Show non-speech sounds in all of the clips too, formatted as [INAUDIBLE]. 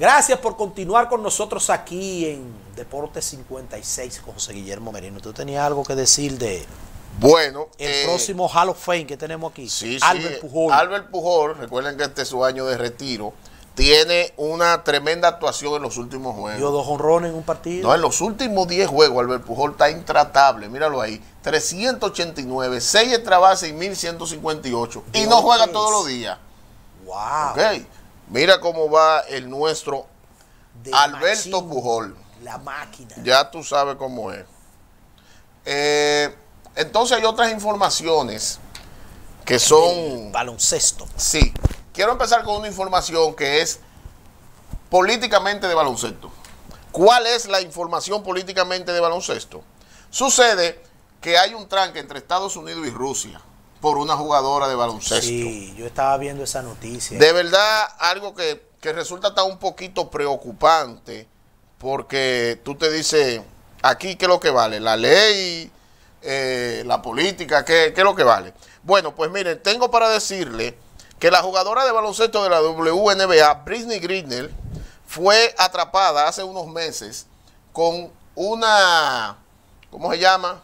Gracias por continuar con nosotros aquí en Deporte 56, José Guillermo Merino. ¿Tú tenías algo que decir de bueno, el eh, próximo Hall of Fame que tenemos aquí? Sí, Albert eh, Pujol. Albert Pujol, recuerden que este es su año de retiro. Tiene una tremenda actuación en los últimos juegos. Dio dos honrones en un partido. No, en los últimos 10 juegos Albert Pujol está intratable. Míralo ahí. 389, 6 bases y 1158. Y no juega todos los días. Wow. Okay. Mira cómo va el nuestro Alberto Bujol. La máquina. Ya tú sabes cómo es. Eh, entonces hay otras informaciones que son... baloncesto. Sí. Quiero empezar con una información que es políticamente de baloncesto. ¿Cuál es la información políticamente de baloncesto? Sucede que hay un tranque entre Estados Unidos y Rusia por una jugadora de baloncesto. Sí, yo estaba viendo esa noticia. De verdad, algo que, resulta tan un poquito preocupante, porque tú te dices, aquí qué es lo que vale, la ley, eh, la política, ¿qué, es lo que vale. Bueno, pues miren, tengo para decirle que la jugadora de baloncesto de la WNBA, Britney Greener, fue atrapada hace unos meses con una, ¿cómo se llama?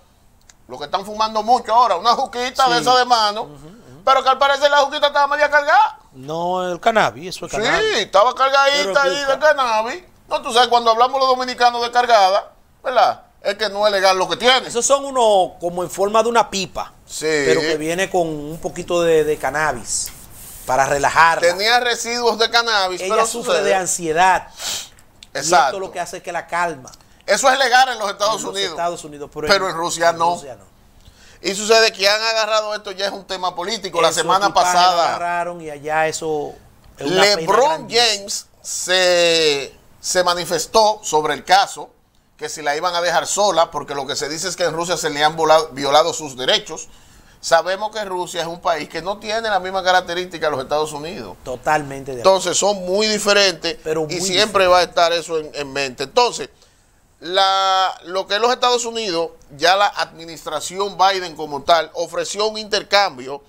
Los que están fumando mucho ahora, una juquita de esa de mano. Pero que al parecer la juquita estaba media cargada. No, el cannabis, eso es cannabis. Sí, estaba cargadita ahí de cannabis. No, tú sabes, cuando hablamos los dominicanos de cargada, ¿verdad? Es que no es legal lo que tiene. Esos son unos como en forma de una pipa. Sí. Pero que viene con un poquito de, cannabis para relajar. Tenía residuos de cannabis. Ella pero sufre de ansiedad. Exacto. Y esto lo que hace es que la calma. Eso es legal en los Estados Unidos. pero, en, Rusia, no. Y sucede que han agarrado esto, ya es un tema político. la semana pasada. agarraron y allá eso. LeBron James se, manifestó sobre el caso, que si la iban a dejar sola, porque lo que se dice es que en Rusia se le han violado sus derechos. Sabemos que Rusia es un país que no tiene la misma característica de los Estados Unidos. Totalmente. De Entonces son muy diferentes y siempre va a estar eso en mente. Entonces la, lo que los Estados Unidos, ya la administración Biden como tal, ofreció un intercambio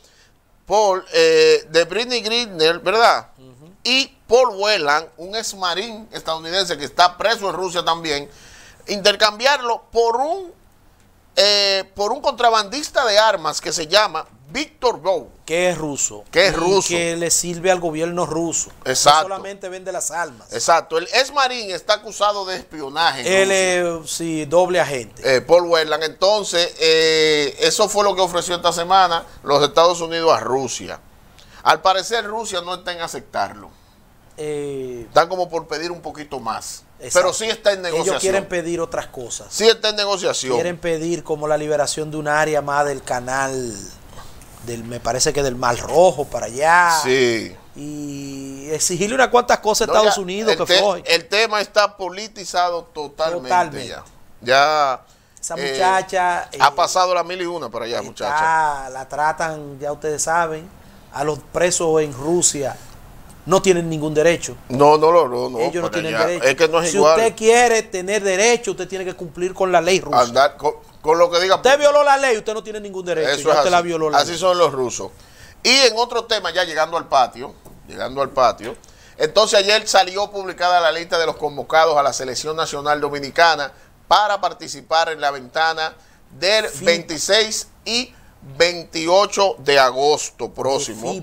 por, eh, de Britney Greener, ¿verdad? Y Paul Whelan, un ex marín estadounidense que está preso en Rusia también, intercambiarlo por un, eh, por un contrabandista de armas que se llama Victor Bow que es ruso. Que es ruso. Que le sirve al gobierno ruso. Exacto. solamente vende las armas. Exacto. El ex marín está acusado de espionaje. Él es, sí, doble agente. Eh, Paul Whelan. Entonces, eh, eso fue lo que ofreció esta semana los Estados Unidos a Rusia. Al parecer, Rusia no está en aceptarlo. Eh, Están como por pedir un poquito más. Pero sí está en negociación. Ellos quieren pedir otras cosas. Sí está en negociación. Quieren pedir como la liberación de un área más del canal del, me parece que del Mar Rojo para allá. Sí. Y exigirle unas cuantas cosas a Estados Unidos El tema está politizado totalmente, totalmente. ya. esa eh, muchacha. ha eh, pasado la mil y una para allá, muchachos. La tratan, ya ustedes saben, a los presos en Rusia. No tienen ningún derecho. No, no, no, no. Ellos no tienen derecho. Es que no es si usted quiere tener derecho, usted tiene que cumplir con la ley rusa con lo que diga. Usted violó la ley, usted no tiene ningún derecho. Eso es así. La violó la así son los rusos. Y en otro tema, ya llegando al patio, llegando al patio, entonces ayer salió publicada la lista de los convocados a la Selección Nacional Dominicana para participar en la ventana del 26 y 28 de agosto próximo.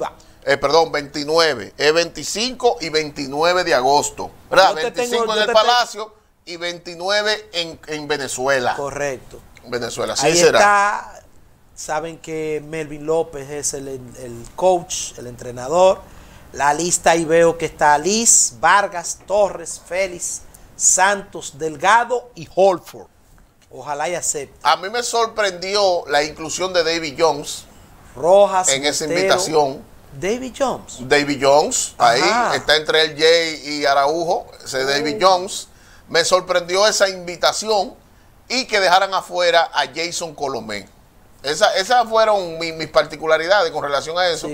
Eh, perdón, 29, es 25 y 29 de agosto. ¿verdad? 25 en el Palacio y 29 en Venezuela. Correcto. Venezuela, Ahí Está, saben que Melvin López es el, coach, el entrenador. La lista ahí veo que está Liz, Vargas, Torres, Félix, Santos, Delgado y Holford. Ojalá y acepte. A mí me sorprendió la inclusión de David Jones. Rojas. En esa invitación. David Jones. David Jones, ahí está entre el Jay y Araujo, ese David uh. Jones. Me sorprendió esa invitación y que dejaran afuera a Jason Colomé. Esa, esas fueron mis particularidades con relación a eso.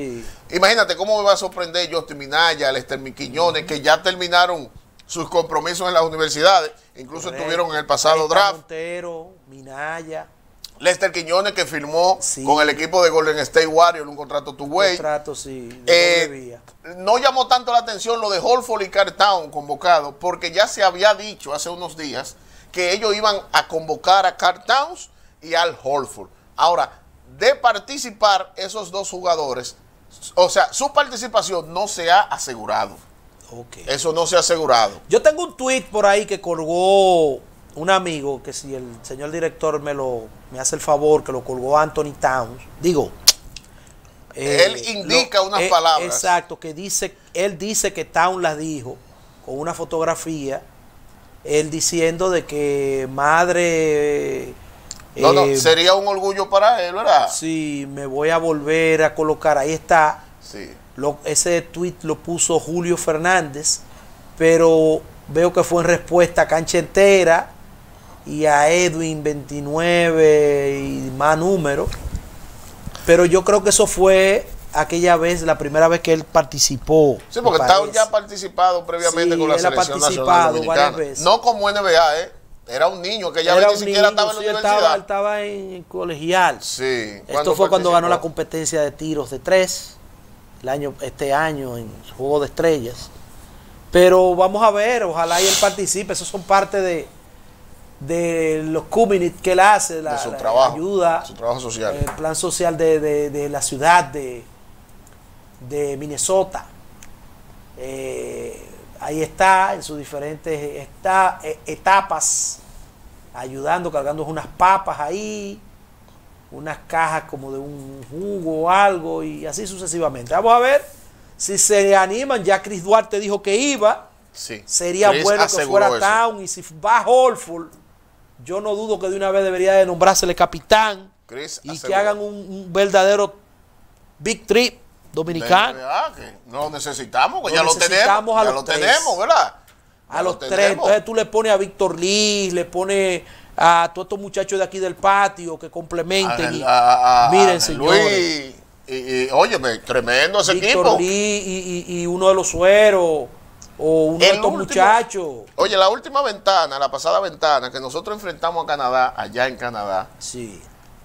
Imagínate cómo me va a sorprender Justin Minaya, Lester Miquiñones, que ya terminaron sus compromisos en las universidades, incluso estuvieron en el pasado draft. Minaya. Lester Quiñones que firmó con el equipo de Golden State Warriors un contrato tu way. Contrato, sí. Eh, no llamó tanto la atención lo de Holford y Cartown convocado, porque ya se había dicho hace unos días que ellos iban a convocar a Carl Towns y al Holford. Ahora, de participar esos dos jugadores, o sea, su participación no se ha asegurado. Okay. Eso no se ha asegurado. Yo tengo un tweet por ahí que colgó un amigo, que si el señor director me lo me hace el favor, que lo colgó Anthony Towns. Digo, eh, él indica unas eh, palabras. Exacto, que dice, él dice que Towns las dijo con una fotografía él diciendo de que madre... Eh, sería un orgullo para él, ¿verdad? Sí, me voy a volver a colocar, ahí está. Sí. ese tweet lo puso Julio Fernández, pero veo que fue en respuesta a Cancha Entera y a Edwin 29 y más números Pero yo creo que eso fue aquella vez, la primera vez que él participó. Sí, porque estaba ya participado previamente con la selección ha participado nacional varias veces. No como NBA, ¿eh? Era un niño que ya ni siquiera estaba en la universidad. Estaba, estaba en colegial. Sí. Esto fue cuando ganó la competencia de tiros de tres, el año, este año en Juego de Estrellas. Pero vamos a ver, ojalá y él participe. eso son parte de, de los community que él hace, la, de su trabajo, ayuda, su trabajo social. el plan social de, de la ciudad, de, de Minnesota. Eh, ahí está en sus diferentes e, etapas, ayudando, cargando unas papas ahí, unas cajas como de un jugo o algo y así sucesivamente. Vamos a ver si se animan. Ya Chris Duarte dijo que iba. Sí. Sería bueno que fuera Town y si va Holford, yo no dudo que de una vez debería de nombrársele capitán y que hagan un, un verdadero big trip dominicano. Ah, no necesitamos, ya lo tenemos. ya lo tenemos, ¿verdad? A los, tres. Entonces tú le pones a Víctor Lee, le pones a todos estos muchachos de aquí del patio que complementen. miren, señor. y, óyeme, tremendo ese equipo. Víctor y, y, uno de los sueros. O uno de estos muchachos. Oye, la última ventana, la pasada ventana que nosotros enfrentamos a Canadá, allá en Canadá. Sí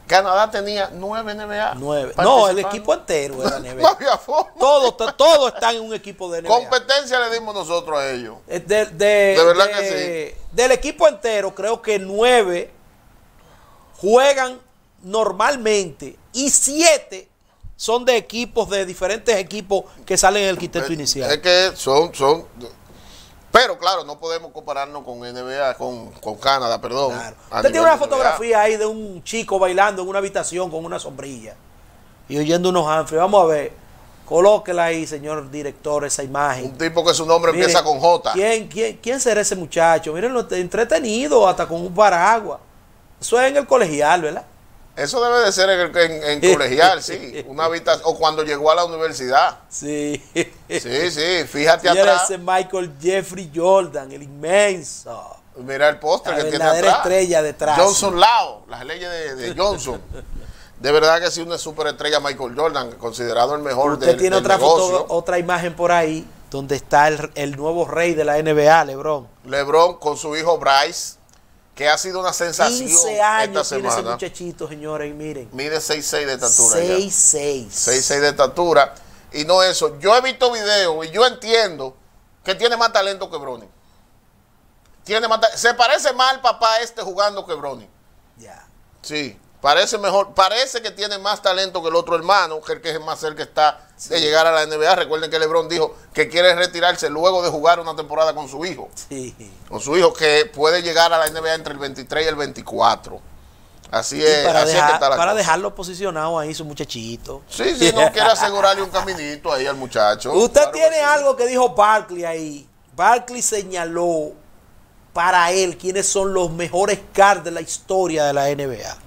Canadá tenía nueve NBA. No, el equipo entero era NBA. Todos, están en un equipo de NBA. Competencia le dimos nosotros a ellos. Eh, de, verdad que sí. Del equipo entero, creo que nueve juegan normalmente y siete son de equipos, de diferentes equipos que salen en el quinteto inicial. Es que son, son pero claro, no podemos compararnos con NBA, con, Canadá, perdón. Usted tiene una fotografía ahí de un chico bailando en una habitación con una sombrilla y oyendo unos anfios. Vamos a ver. Colóquela ahí, señor director, esa imagen. Un tipo que su nombre empieza con J. ¿quién, quién, quién será ese muchacho? Miren, entretenido, hasta con un paraguas. Eso es en el colegial, ¿verdad? Eso debe de ser en, en, [LAUGHS] colegial, sí. Una o cuando llegó a la universidad. Sí. Sí, sí, fíjate Señora, atrás. ese Michael Jeffrey Jordan, el inmenso. Mira el póster que tiene atrás. La estrella detrás. Johnson Lao, las leyes de, Johnson. de verdad que sí, una superestrella Michael Jordan, considerado el mejor Usted tiene otra Foto, otra imagen por ahí donde está el, el nuevo rey de la NBA, LeBron. LeBron con su hijo Bryce que ha sido una sensación 15 años esta ese muchachito, señores, y miren. 6'6 de estatura. 6'6. 6'6 de estatura. Y no eso. Yo he visto videos y yo entiendo que tiene más talento que Bronny. Tiene Se parece más al papá este jugando que Bronny. Ya. Sí. Parece mejor. Parece que tiene más talento que el otro hermano, que el que es más cerca está de llegar a la NBA. Recuerden que LeBron dijo que quiere retirarse luego de jugar una temporada con su hijo. Sí. Con su hijo que puede llegar a la NBA entre el 23 y el 24. Así es, para, dejarlo posicionado ahí su muchachito. Sí, sí, no quiere [LAUGHS] asegurarle un caminito ahí al muchacho. Usted tiene algo que dijo Barkley ahí. Barkley señaló para él quiénes son los mejores cards de la historia de la NBA.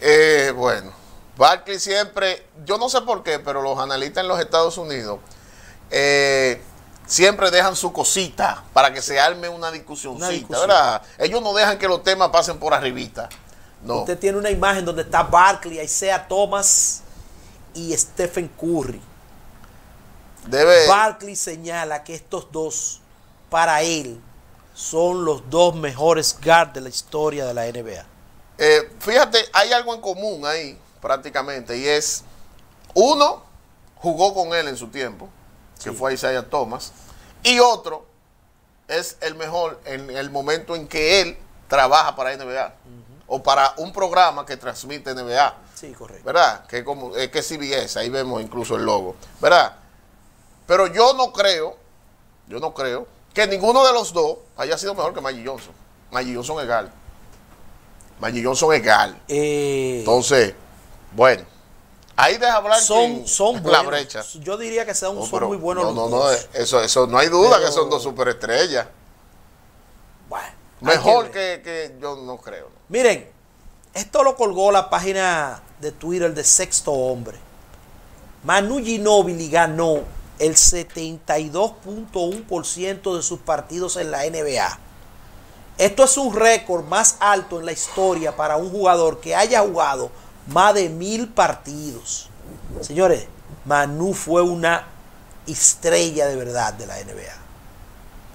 Eh, bueno, Barclay siempre, yo no sé por qué, pero los analistas en los Estados Unidos eh, siempre dejan su cosita para que se arme una discusióncita. discusión. ¿verdad? Ellos no dejan que los temas pasen por arribita. No. Usted tiene una imagen donde está ahí sea Thomas y Stephen Curry. Debe... señala que estos dos, para él, son los dos mejores guards de la historia de la NBA. Eh, fíjate, hay algo en común ahí prácticamente. Y es, uno jugó con él en su tiempo, que fue Isaiah Thomas, y otro es el mejor en el momento en que él trabaja para NBA o para un programa que transmite NBA. Sí, correcto. ¿Verdad? Que como es que CBS, ahí vemos incluso el logo, ¿verdad? Pero yo no creo, yo no creo que ninguno de los dos haya sido mejor que Maggie Johnson. Maggie Johnson es gal. Maggie Johnson es gal. Eh, Entonces, bueno, ahí deja hablar son, son la brecha. Yo diría que son, son muy buenos no, los no, dos. No, eso, eso no hay duda que son dos superestrellas. Bueno, Mejor que, yo no creo. Miren, esto lo colgó la página de Twitter de Sexto Hombre. Manu Ginobili ganó el 72.1% de sus partidos en la NBA. Esto es un récord más alto en la historia para un jugador que haya jugado más de mil partidos. Señores, Manu fue una estrella de verdad de la NBA.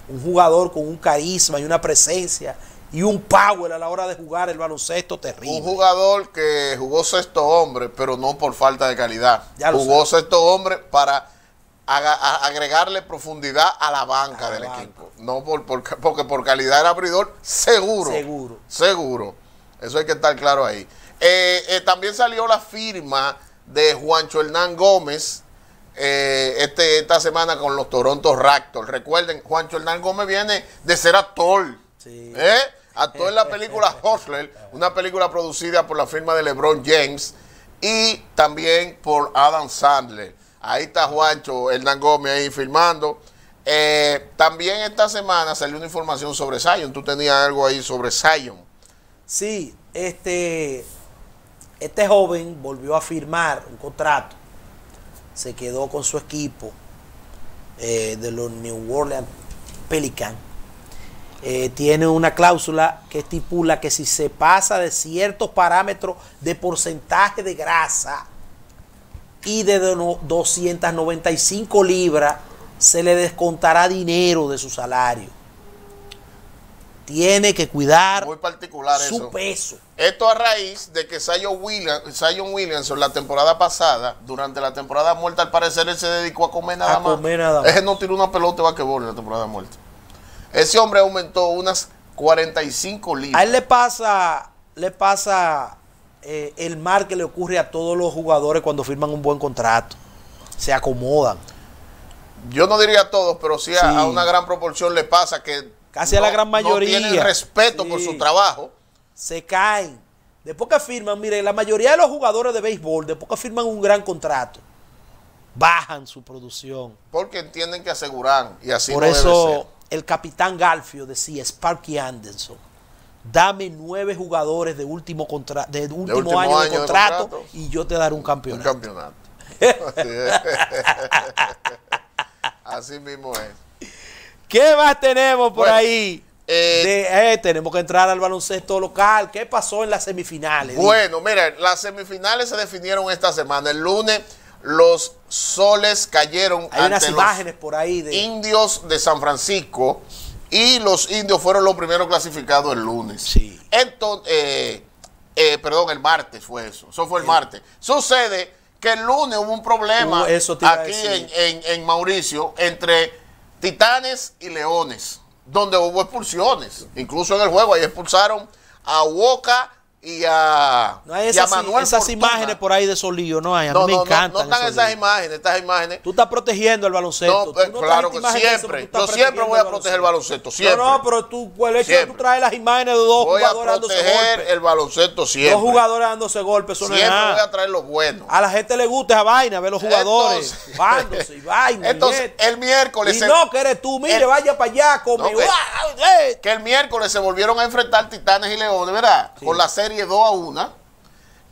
Un jugador con un carisma y una presencia y un power a la hora de jugar el baloncesto terrible. Un jugador que jugó sexto hombre, pero no por falta de calidad. jugó sexto hombre para agregarle profundidad a la banca del equipo. No porque por calidad era abridor, seguro. Seguro. Seguro. Eso hay que estar claro ahí. Eh, eh, también salió la firma de Juancho Hernán Gómez eh, este, esta semana con los Toronto Raptors. Recuerden, Juancho Hernán Gómez viene de ser actor. Sí. Actor en la película [LAUGHS] Hustler, una película producida por la firma de LeBron James y también por Adam Sandler. Ahí está Juancho Hernán Gómez ahí filmando también esta semana salió una información sobre Zion. Tú tenías algo ahí sobre Zion. Sí, este, este joven volvió a firmar un contrato, se quedó con su equipo eh, de los New Orleans Pelicans. Eh, tiene una cláusula que estipula que si se pasa de ciertos parámetros de porcentaje de grasa y de 295 libras, se le descontará dinero de su salario. Tiene que cuidar su peso. Esto a raíz de que Zion, Williams, Williamson la temporada pasada, durante la temporada muerta, al parecer él se dedicó a comer nada más. Comer no tiró una pelota de que en la temporada muerta. Ese hombre aumentó unas 45 libras. A él le pasa, le pasa eh, el mal que le ocurre a todos los jugadores cuando firman un buen contrato. Se acomodan. Yo no diría a todos, pero sí a, una gran proporción le pasa que... Casi a la gran mayoría. No tienen respeto por su trabajo se caen. Después que firman, mire la mayoría de los jugadores de béisbol, después que firman un gran contrato, bajan su producción. Porque entienden que aseguran y así Por eso el capitán Galfio decía, Sparky Anderson, dame nueve jugadores de último, contra de último, año, de contrato, y yo te daré un campeonato. Un campeonato. [LAUGHS] así, mismo es. ¿Qué más tenemos por ahí? Eh, eh, tenemos que entrar al baloncesto local. ¿Qué pasó en las semifinales? Bueno, mira, las semifinales se definieron esta semana. El lunes los soles cayeron Hay unas imágenes por ahí de... indios de San Francisco y los indios fueron los primeros clasificados el lunes. Sí. Entonces, eh, perdón, el martes fue eso. Eso fue el, martes. Sucede que el lunes hubo un problema uh, aquí en Mauricio entre titanes y leones donde hubo expulsiones. Incluso en el juego ahí expulsaron a Woka y a, no esas, imágenes por ahí de Solillo no hay. A mí me están esas imágenes, estas imágenes. Tú estás protegiendo el baloncesto. Pues, claro que siempre. yo siempre voy a proteger el baloncesto, siempre. No, pero tú, el hecho de tú traes las imágenes de dos jugadores dándose golpes. proteger el baloncesto siempre. Dos jugadores dándose golpes, siempre voy a traer los buenos. A la gente le gusta esa vaina, ver los jugadores. Entonces, [LAUGHS] y vaina. Entonces, el miércoles. Y no, que eres tú, mire, vaya para allá, come. ¡Eh! Que, el miércoles se volvieron a enfrentar Titanes y Leones, ¿verdad? Con la serie llegó a una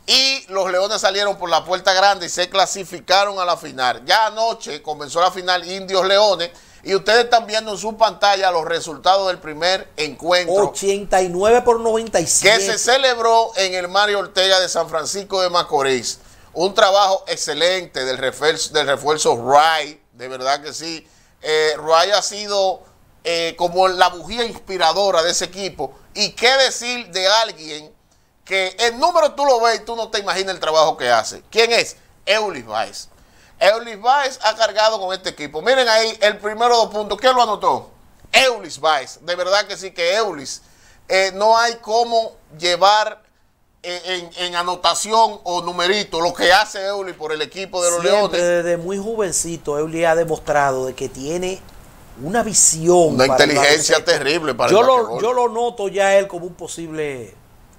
y los Leones salieron por la puerta grande y se clasificaron a la final. Ya anoche comenzó la final Indios Leones y ustedes están viendo en su pantalla los resultados del primer encuentro. 89 por 95. Que se celebró en el Mario Ortega de San Francisco de Macorís. Un trabajo excelente del refuerzo, del refuerzo Ray, de verdad que sí. Eh, Ray ha sido eh, como la bujía inspiradora de ese equipo. Y qué decir de alguien que el número tú lo ves y tú no te imaginas el trabajo que hace. ¿Quién es? Eulis Baez. Eulis Baez ha cargado con este equipo. Miren ahí el primero dos puntos. ¿Quién lo anotó? Eulis Baez. De verdad que sí, que Eulis. Eh, no hay cómo llevar eh, en, anotación o numerito lo que hace Eulis por el equipo de los Leones. Desde muy jovencito, Eulis ha demostrado de que tiene una visión. Una inteligencia terrible para yo lo, Yo lo noto ya él como un posible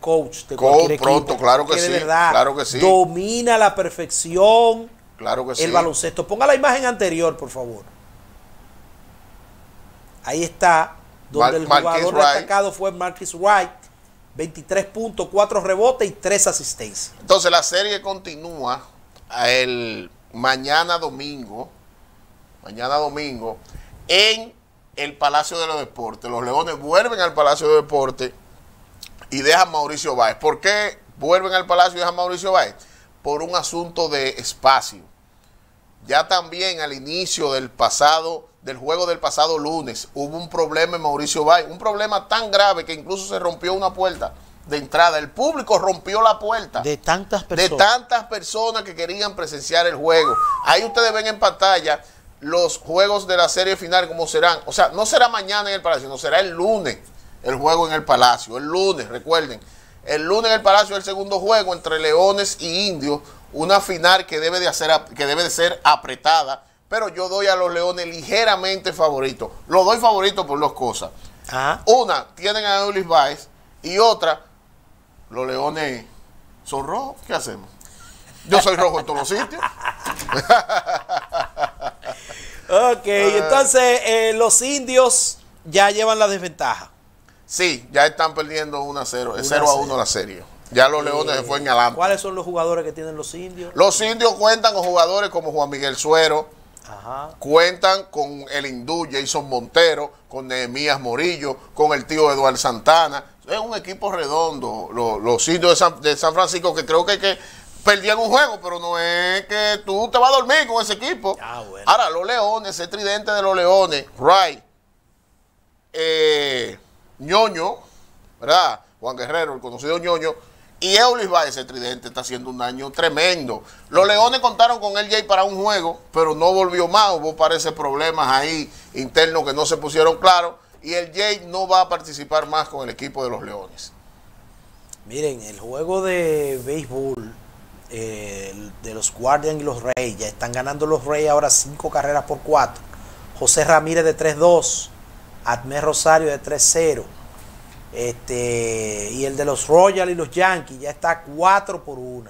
coach de coach, cualquier pronto, claro que, sí, de verdad claro que sí. domina la perfección claro que el baloncesto. Ponga la imagen anterior, por favor. Ahí está, donde el jugador destacado fue Marcus White, 23 puntos, 4 rebotes y 3 asistencias. Entonces la serie continúa el mañana domingo. Mañana domingo en el Palacio de los Deportes. Los Leones vuelven al Palacio de Deportes y dejan Mauricio Báez. ¿Por qué vuelven al Palacio y dejan Mauricio Báez? Por un asunto de espacio. Ya también al inicio del pasado, del juego del pasado lunes, hubo un problema en Mauricio Báez, un problema tan grave que incluso se rompió una puerta de entrada. El público rompió la puerta. De tantas personas. De tantas personas que querían presenciar el juego. Ahí ustedes ven en pantalla los juegos de la serie final, como serán. O sea, no será mañana en el Palacio, sino será el lunes el juego en el Palacio. El lunes, recuerden, el lunes en el Palacio es el segundo juego entre Leones y Indios, una final que debe de, hacer, que debe de ser apretada, pero yo doy a los Leones ligeramente favoritos. Lo doy favorito por dos cosas. Ah. Una, tienen a Eulis Baez y otra, los Leones son rojos. ¿Qué hacemos? Yo soy rojo en todos los sitios. [LAUGHS] ok, entonces eh, los indios ya llevan la desventaja. Sí, ya están perdiendo 1 a 0, 0 a 1 la serie. Ya los eh, Leones se fueron alambre. ¿Cuáles son los jugadores que tienen los indios? Los indios cuentan con jugadores como Juan Miguel Suero, Cuentan con el hindú Jason Montero, con Neemías Morillo, con el tío Eduardo Santana. Es un equipo redondo, los, indios de San, Francisco, que creo que, perdían un juego, pero no es que tú te vas a dormir con ese equipo. Ah, Ahora, los leones, ese tridente de los leones, right eh, ñoño, ¿verdad? Juan Guerrero, el conocido ñoño, y Eulis Baez, el tridente, está haciendo un daño tremendo. Los Leones contaron con el Jay para un juego, pero no volvió más. Hubo, parece, problemas ahí internos que no se pusieron claros. Y el Jay no va a participar más con el equipo de los Leones. Miren, el juego de béisbol eh, de los Guardians y los Reyes, ya están ganando los Reyes ahora cinco carreras por cuatro. José Ramírez de 3-2. Atmé Rosario de 3-0. Este, y el de los Royals y los Yankees ya está 4 por 1.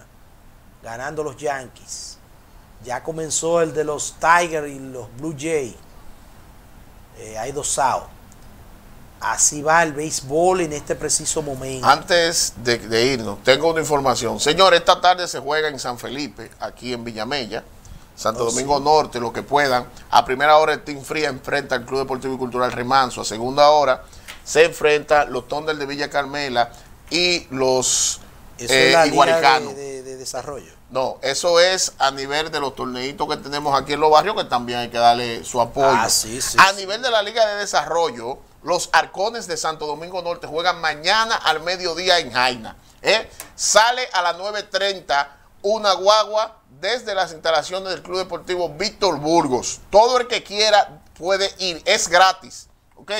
Ganando los Yankees. Ya comenzó el de los Tigers y los Blue Jays. Eh, hay dos sao. Así va el béisbol en este preciso momento. Antes de, de, irnos, tengo una información. Señor, esta tarde se juega en San Felipe, aquí en Villamella. Santo oh, Domingo Norte, lo que puedan. A primera hora el Team Fría enfrenta al Club Deportivo y Cultural Remanso. A segunda hora se enfrenta los Tondel de Villa Carmela y los eh, De, desarrollo. No, eso es a nivel de los torneitos que tenemos aquí en los barrios, que también hay que darle su apoyo. Ah, a nivel de la Liga de Desarrollo, los Arcones de Santo Domingo Norte juegan mañana al mediodía en Jaina. ¿eh? Sale a las 9.30 una guagua desde las instalaciones del Club Deportivo Víctor Burgos. Todo el que quiera puede ir, es gratis. ¿Ok?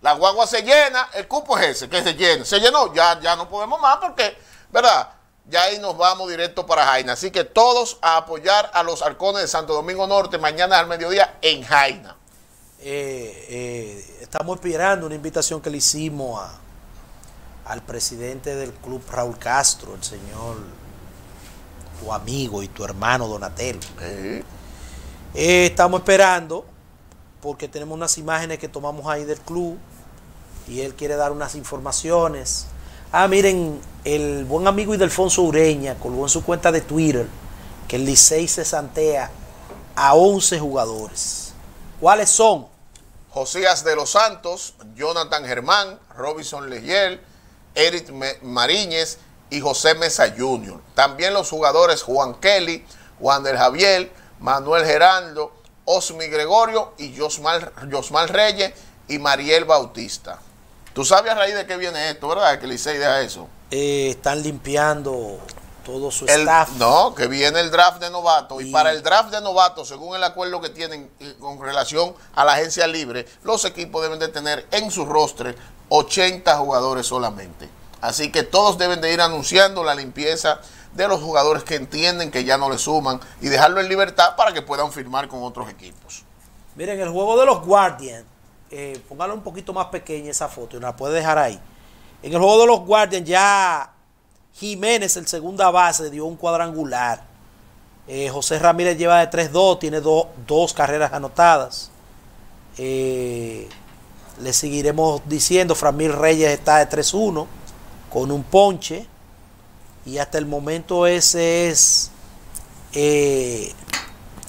La guagua se llena, el cupo es ese, que se llena. Se llenó, ya, ya no podemos más porque, ¿verdad? Ya ahí nos vamos directo para Jaina. Así que todos a apoyar a los halcones de Santo Domingo Norte mañana al mediodía en Jaina. Eh, eh, estamos esperando una invitación que le hicimos al presidente del club Raúl Castro, el señor amigo y tu hermano Donatello. Eh, estamos esperando porque tenemos unas imágenes que tomamos ahí del club y él quiere dar unas informaciones. Ah, miren, el buen amigo Idelfonso Ureña colgó en su cuenta de Twitter que el Licey se santea a 11 jugadores. ¿Cuáles son? Josías de los Santos, Jonathan Germán, Robinson Legiel, Eric Mariñez, y José Mesa Jr. También los jugadores Juan Kelly, Juan del Javier, Manuel Geraldo, Osmi Gregorio y Josmal, Reyes y Mariel Bautista. Tú sabes a raíz de qué viene esto, ¿verdad? Que Licey deja eso. Eh, están limpiando todo su staff. No, que viene el draft de Novato Y, para el draft de Novato según el acuerdo que tienen eh, con relación a la agencia libre, los equipos deben de tener en su rostro 80 jugadores solamente. Así que todos deben de ir anunciando la limpieza de los jugadores que entienden que ya no le suman y dejarlo en libertad para que puedan firmar con otros equipos. Miren, el juego de los Guardians, eh, póngalo un poquito más pequeña esa foto y la puede dejar ahí. En el juego de los Guardians ya Jiménez, el segunda base, dio un cuadrangular. Eh, José Ramírez lleva de 3-2, tiene dos carreras anotadas. Eh, le seguiremos diciendo, Framil Reyes está de 3-1 con un ponche y hasta el momento ese es eh,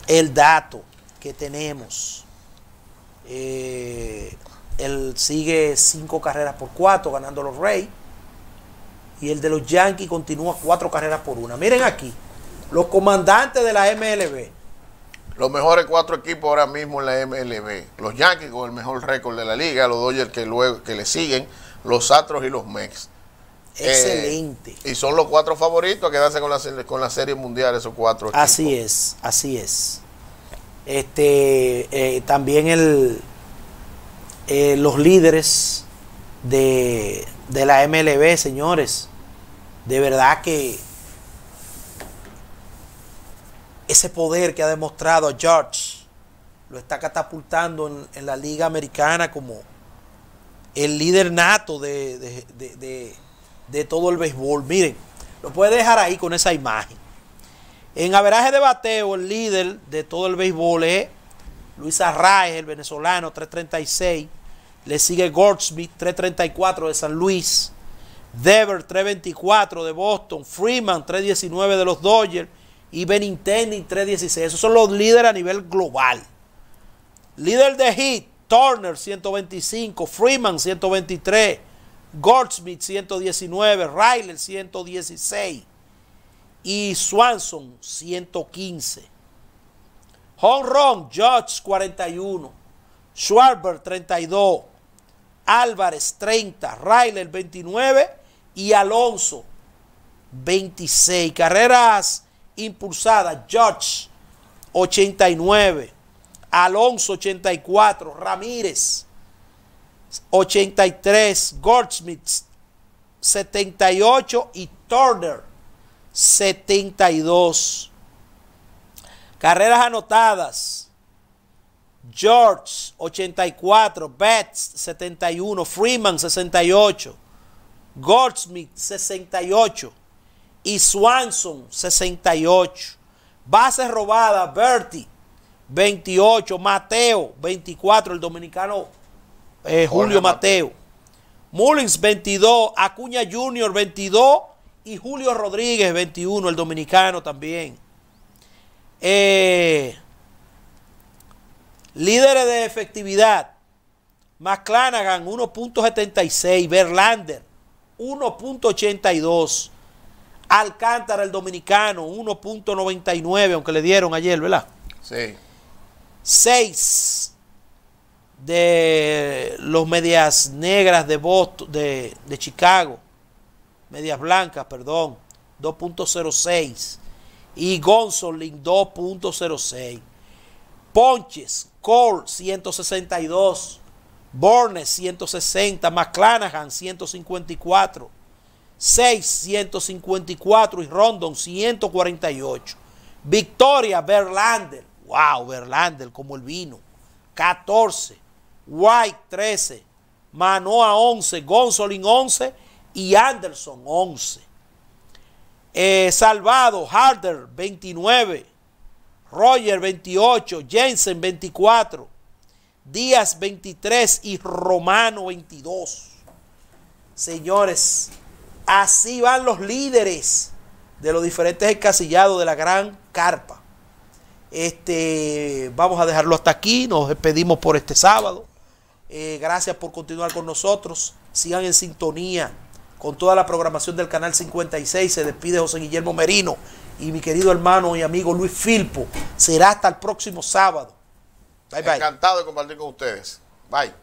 el dato que tenemos. Eh, él sigue cinco carreras por cuatro ganando los Reyes y el de los Yankees continúa cuatro carreras por una. Miren aquí, los comandantes de la MLB. Los mejores cuatro equipos ahora mismo en la MLB. Los Yankees con el mejor récord de la liga, los Dodgers que luego que le siguen, los Astros y los Mex. Eh, Excelente. y son los cuatro favoritos a quedarse con la, Serie Mundial, esos cuatro. Así es, así es. Este, eh, también el, eh, los líderes de, la MLB, señores. De verdad que ese poder que ha demostrado George lo está catapultando en, la Liga Americana como el líder nato de de todo el béisbol. Miren, lo puede dejar ahí con esa imagen. En averaje de bateo, el líder de todo el béisbol es Luis Arraez, el venezolano, 336. Le sigue Goldsmith, 334 de San Luis. Dever, 324 de Boston. Freeman, 319 de los Dodgers. Y Benintendi, 316. Esos son los líderes a nivel global. Líder de hit, Turner, 125. Freeman, 123. Goldsmith 119, Riley 116 y Swanson 115. Honron George Judge 41, Schwarber 32, Álvarez 30, Riley 29 y Alonso 26. Carreras impulsadas, Judge 89, Alonso 84, Ramírez 83 Goldsmith 78 y Turner, 72. Carreras anotadas. George, 84. Betts, 71. Freeman, 68. Goldsmith, 68. Y Swanson, 68. Bases robadas, Bertie, 28. Mateo, 24. El dominicano eh, Julio Mateo. Mullins 22, Acuña Junior 22 y Julio Rodríguez 21, el dominicano también. Eh, líderes de efectividad, McClanagan, 1.76, Verlander 1.82, Alcántara el dominicano 1.99, aunque le dieron ayer, ¿verdad? Sí. 6 de los medias negras de de, Chicago, medias blancas, perdón, 2.06 y Gonsolin 2.06. Ponches, Cole 162, Bornes 160, McClanahan 154, 6 154 y Rondon 148. Victoria Verlander, wow, Verlander como el vino, 14. White 13, Manoa 11, Gonsolín 11 y Anderson 11. Eh, Salvado, Harder 29, Roger 28, Jensen 24, Díaz 23 y Romano 22. Señores, así van los líderes de los diferentes encasillados de la gran carpa. Este, vamos a dejarlo hasta aquí, nos despedimos por este sábado. Eh, gracias por continuar con nosotros. Sigan en sintonía con toda la programación del Canal 56. Se despide José Guillermo Merino y mi querido hermano y amigo Luis Filpo. Será hasta el próximo sábado. Bye, bye. Encantado de compartir con ustedes. Bye.